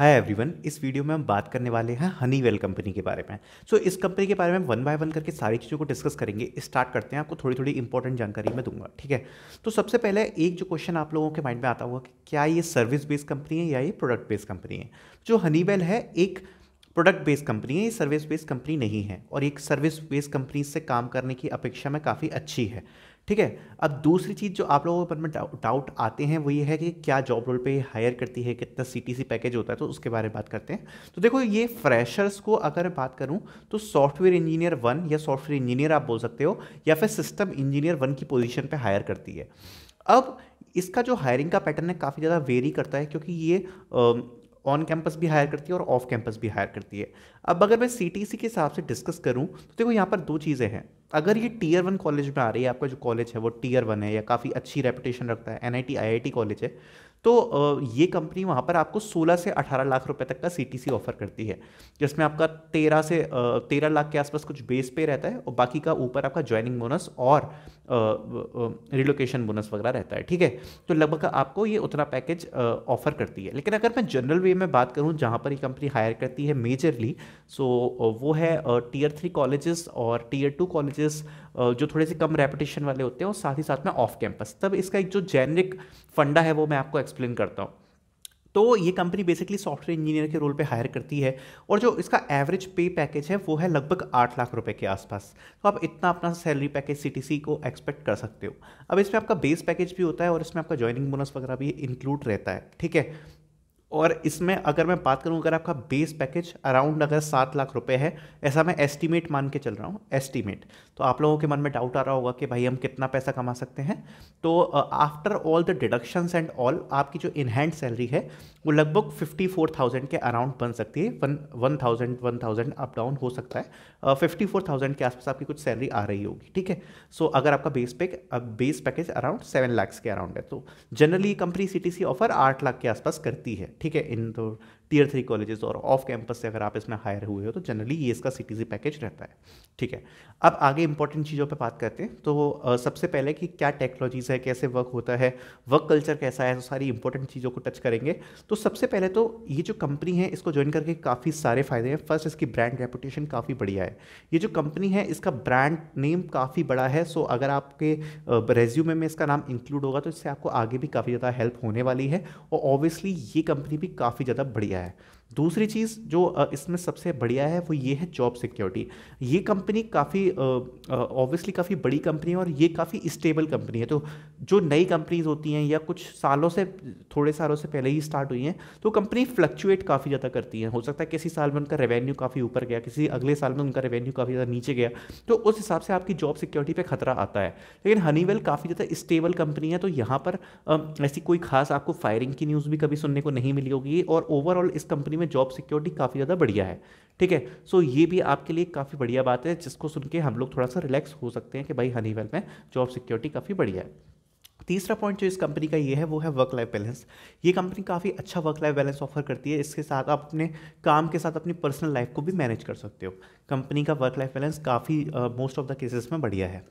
hi everyone इस video में हम बात करने वाले हैं हनीवेल कंपनी के बारे में सो so, इस कंपनी के बारे में वन बाय वन करके सारी चीज़ों को डिस्कस करेंगे स्टार्ट करते हैं आपको थोड़ी थोड़ी इंपॉर्टेंट जानकारी मैं दूंगा ठीक है तो सबसे पहले एक जो क्वेश्चन आप लोगों के माइंड में आता हुआ कि क्या ये सर्विस बेस्ड कंपनी है या ये प्रोडक्ट बेस्ड कंपनी है जो हनीवेल है एक प्रोडक्ट बेस्ड कंपनी है ये सर्विस बेस्ड कंपनी नहीं है और एक सर्विस बेस्ड कंपनी से काम करने की अपेक्षा में काफ़ी अच्छी है ठीक है अब दूसरी चीज़ जो आप लोगों के मन में डाउट आते हैं वो ये है कि क्या जॉब रोल पे हायर करती है कितना सी पैकेज होता है तो उसके बारे में बात करते हैं तो देखो ये फ्रेशर्स को अगर बात करूँ तो सॉफ्टवेयर इंजीनियर वन या सॉफ्टवेयर इंजीनियर आप बोल सकते हो या फिर सिस्टम इंजीनियर वन की पोजिशन पर हायर करती है अब इसका जो हायरिंग का पैटर्न है काफ़ी ज़्यादा वेरी करता है क्योंकि ये ऑन कैंपस भी हायर करती है और ऑफ कैंपस भी हायर करती है अब अगर मैं सी के हिसाब से डिस्कस करूँ तो देखो यहाँ पर दो चीज़ें हैं अगर ये टीयर वन कॉलेज में आ रही है आपका जो कॉलेज है वो टीयर वन है या काफ़ी अच्छी रेपुटेशन रखता है एन आई कॉलेज है तो ये कंपनी वहाँ पर आपको 16 से 18 लाख रुपए तक का सी ऑफर करती है जिसमें आपका 13 से 13 लाख के आसपास कुछ बेस पे रहता है और बाकी का ऊपर आपका ज्वाइनिंग बोनस और रिलोकेशन बोनस वगैरह रहता है ठीक है तो लगभग आपको ये उतना पैकेज ऑफर करती है लेकिन अगर मैं जनरल वे में बात करूँ जहाँ पर ये कंपनी हायर करती है मेजरली सो वो है टीयर थ्री कॉलेजेस और टीयर टू कॉलेजेस जो थोड़े से कम रेपुटेशन वाले होते हैं और साथ ही साथ में ऑफ कैंपस तब इसका एक जो जेनरिक फंडा है वो मैं आपको एक्सप्लेन करता हूँ तो ये कंपनी बेसिकली सॉफ्टवेयर इंजीनियर के रोल पे हायर करती है और जो इसका एवरेज पे पैकेज है वो है लगभग आठ लाख रुपए के आसपास तो आप इतना अपना सैलरी पैकेज सी को एक्सपेक्ट कर सकते हो अब इसमें आपका बेस पैकेज भी होता है और इसमें आपका ज्वाइनिंग बोनस वगैरह भी इंक्लूड रहता है ठीक है और इसमें अगर मैं बात करूं अगर आपका बेस पैकेज अराउंड अगर सात लाख रुपए है ऐसा मैं एस्टीमेट मान के चल रहा हूं एस्टीमेट तो आप लोगों के मन में डाउट आ रहा होगा कि भाई हम कितना पैसा कमा सकते हैं तो after all the deductions and all आपकी जो इनहैंड सैलरी है वो लगभग फिफ्टी फोर थाउजेंड के अराउंड बन सकती है one one thousand one thousand up down हो सकता है फिफ्टी फोर थाउजेंड के आसपास आपकी कुछ सैलरी आ रही होगी ठीक है सो so, अगर आपका base pack base package around seven lakhs के अराउंड है तो जनरली कंपनी सी ऑफर आठ लाख के आसपास करती है ठीक है इंदौर टीयर थ्री कॉलेजेस और ऑफ कैंपस से अगर आप इसमें हायर हुए हो तो जनरली ये इसका सी पैकेज रहता है ठीक है अब आगे इंपॉर्टेंट चीज़ों पर बात करते हैं तो सबसे पहले कि क्या टेक्नोलॉजीज़ है कैसे वर्क होता है वर्क कल्चर कैसा है तो सारी इंपॉर्टेंट चीज़ों को टच करेंगे तो सबसे पहले तो ये जो कंपनी है इसको ज्वाइन करके काफ़ी सारे फायदे हैं फर्स्ट इसकी ब्रांड रेपुटेशन काफ़ी बढ़िया है ये जो कंपनी है इसका ब्रांड नेम काफ़ी बड़ा है सो अगर आपके रेज्यूमे में इसका नाम इंक्लूड होगा तो इससे आपको आगे भी काफ़ी ज़्यादा हेल्प होने वाली है और ऑब्वियसली ये कंपनी भी काफ़ी ज़्यादा बढ़िया there दूसरी चीज़ जो इसमें सबसे बढ़िया है वो ये है जॉब सिक्योरिटी ये कंपनी काफ़ी ऑब्वियसली काफ़ी बड़ी कंपनी है और ये काफ़ी स्टेबल कंपनी है तो जो नई कंपनीज होती हैं या कुछ सालों से थोड़े सालों से पहले ही स्टार्ट हुई हैं तो कंपनी फ्लक्चुएट काफ़ी ज़्यादा करती हैं हो सकता है किसी साल में उनका रेवेन्यू काफ़ी ऊपर गया किसी अगले साल में उनका रेवेन्यू काफ़ी ज़्यादा नीचे गया तो उस हिसाब से आपकी जॉब सिक्योरिटी पर खतरा आता है लेकिन हनीवेल काफ़ी ज़्यादा स्टेबल कंपनी है तो यहाँ पर ऐसी कोई खास आपको फायरिंग की न्यूज़ भी कभी सुनने को नहीं मिली होगी और ओवरऑल इस कंपनी में जॉब सिक्योरिटी काफ़ी ज़्यादा बढ़िया है ठीक है सो ये भी आपके लिए काफ़ी बढ़िया बात है जिसको सुन के हम लोग थोड़ा सा रिलैक्स हो सकते हैं कि भाई हनीवेल में जॉब सिक्योरिटी काफ़ी बढ़िया है तीसरा पॉइंट जो इस कंपनी का ये है वो है वर्क लाइफ बैलेंस ये कंपनी काफ़ी अच्छा वर्क लाइफ बैलेंस ऑफर करती है इसके साथ आप अपने काम के साथ अपनी पर्सनल लाइफ को भी मैनेज कर सकते हो कंपनी का वर्क लाइफ बैलेंस काफ़ी मोस्ट ऑफ द केसेस में बढ़िया है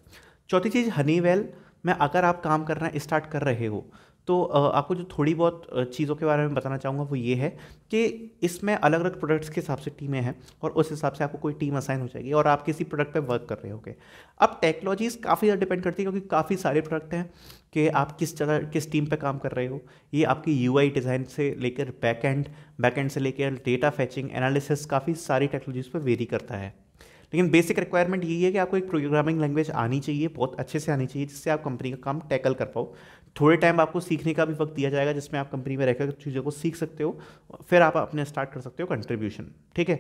चौथी चीज़ हनीवेल में अगर आप काम करना स्टार्ट कर रहे हो तो आपको जो थोड़ी बहुत चीज़ों के बारे में बताना चाहूँगा वो ये है कि इसमें अलग अलग प्रोडक्ट्स के हिसाब से टीमें हैं और उस हिसाब से आपको कोई टीम असाइन हो जाएगी और आप किसी प्रोडक्ट पे वर्क कर रहे होगे अब टेक्नोलॉजीज़ काफ़ी ज़्यादा डिपेंड करती है क्योंकि काफ़ी सारे प्रोडक्ट हैं कि आप किस तरह किस टीम पर काम कर रहे हो ये आपकी यू डिज़ाइन से लेकर बैक एंड बैक एंड से लेकर डेटा फैचिंग एनालिसिस काफ़ी सारी टेक्नोलॉजीज़ पर वेरी करता है लेकिन बेसिक रिक्वायरमेंट यही है कि आपको एक प्रोग्रामिंग लैंग्वेज आनी चाहिए बहुत अच्छे से आनी चाहिए जिससे आप कंपनी का काम टैकल कर पाओ थोड़े टाइम आपको सीखने का भी वक्त दिया जाएगा जिसमें आप कंपनी में रहकर चीज़ों को सीख सकते हो फिर आप अपने स्टार्ट कर सकते हो कंट्रीब्यूशन ठीक है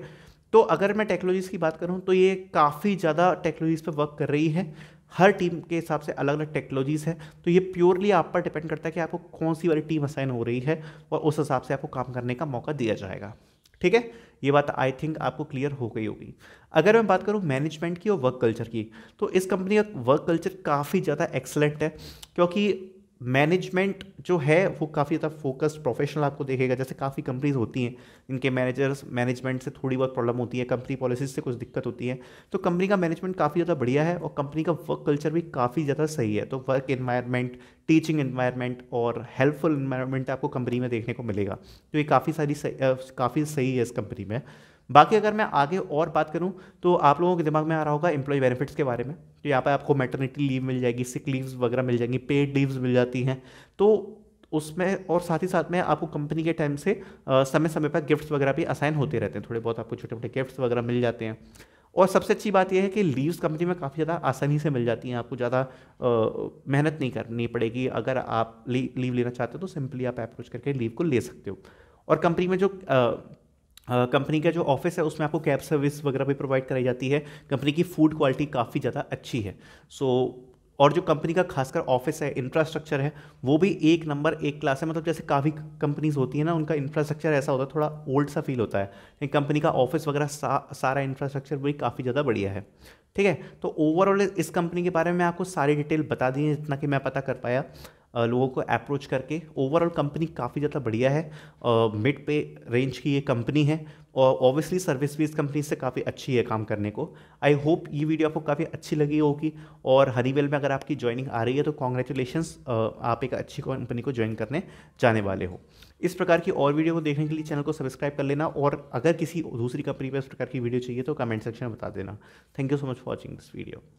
तो अगर मैं टेक्नोलॉजीज़ की बात करूँ तो ये काफ़ी ज़्यादा टेक्नोलॉजीज़ पर वर्क कर रही है हर टीम के हिसाब से अलग अलग टेक्नोलॉजीज़ है तो ये प्योरली आप पर डिपेंड करता है कि आपको कौन सी वाली टीम असाइन हो रही है और उस हिसाब से आपको काम करने का मौका दिया जाएगा ठीक है ये बात आई थिंक आपको क्लियर हो गई होगी अगर मैं बात करूँ मैनेजमेंट की और वर्क कल्चर की तो इस कंपनी का वर्क कल्चर काफ़ी ज़्यादा एक्सलेंट है क्योंकि मैनेजमेंट जो है वो काफ़ी ज़्यादा फोकस्ड प्रोफेशनल आपको देखेगा जैसे काफ़ी कंपनीज होती हैं इनके मैनेजर्स मैनेजमेंट से थोड़ी बहुत प्रॉब्लम होती है कंपनी पॉलिसीज से कुछ दिक्कत होती है तो कंपनी का मैनेजमेंट काफ़ी ज़्यादा बढ़िया है और कंपनी का वर्क कल्चर भी काफ़ी ज़्यादा सही है तो वर्क इन्वायरमेंट टीचिंग इन्वायरमेंट और हेल्पफुल इन्वायरमेंट आपको कंपनी में देखने को मिलेगा तो ये काफ़ी सारी काफ़ी सही है इस कंपनी में बाकी अगर मैं आगे और बात करूँ तो आप लोगों के दिमाग में आ रहा होगा एम्प्लॉय बेनिफिट्स के बारे में तो यहाँ पर आपको मेटर्निटी लीव मिल जाएगी सिक लीव्स वगैरह मिल जाएंगी पेड लीव्स मिल जाती हैं तो उसमें और साथ ही साथ में आपको कंपनी के टाइम से समय समय पर गिफ्ट्स वगैरह भी असाइन होते रहते हैं थोड़े बहुत आपको छोटे मोटे गिफ्ट्स वगैरह मिल जाते हैं और सबसे अच्छी बात यह है कि लीव्स कंपनी में काफ़ी ज़्यादा आसानी से मिल जाती हैं आपको ज़्यादा मेहनत नहीं करनी पड़ेगी अगर आप ली, लीव लेना चाहते हो तो सिंपली आप अप्रोच करके लीव को ले सकते हो और कंपनी में जो कंपनी का जो ऑफिस है उसमें आपको कैब सर्विस वगैरह भी प्रोवाइड कराई जाती है कंपनी की फूड क्वालिटी काफ़ी ज़्यादा अच्छी है सो और जो कंपनी का खासकर ऑफिस है इंफ्रास्ट्रक्चर है वो भी एक नंबर एक क्लास है मतलब जैसे काफ़ी कंपनीज होती है ना उनका इंफ्रास्ट्रक्चर ऐसा होता है थोड़ा ओल्ड सा फील होता है लेकिन कंपनी का ऑफिस वगैरह सा, सारा इंफ्रास्ट्रक्चर भी काफ़ी ज़्यादा बढ़िया है ठीक है तो ओवरऑल इस कंपनी के बारे में आपको सारी डिटेल बता दी जितना कि मैं पता कर पाया लोगों को अप्रोच करके ओवरऑल कंपनी काफ़ी ज़्यादा बढ़िया है मिड पे रेंज की ये कंपनी है और ऑब्वियसली सर्विस भी इस कंपनी से काफ़ी अच्छी है काम करने को आई होप ये वीडियो आपको काफ़ी अच्छी लगी होगी और हनीवेल में अगर आपकी ज्वाइनिंग आ रही है तो कॉन्ग्रेचुलेशंस आप एक अच्छी कंपनी को ज्वाइन करने जाने वाले हो इस प्रकार की और वीडियो को देखने के लिए चैनल को सब्सक्राइब कर लेना और अगर किसी दूसरी कंपनी पर इस प्रकार की वीडियो चाहिए तो कमेंट सेक्शन में बता देना thank you so much for watching this video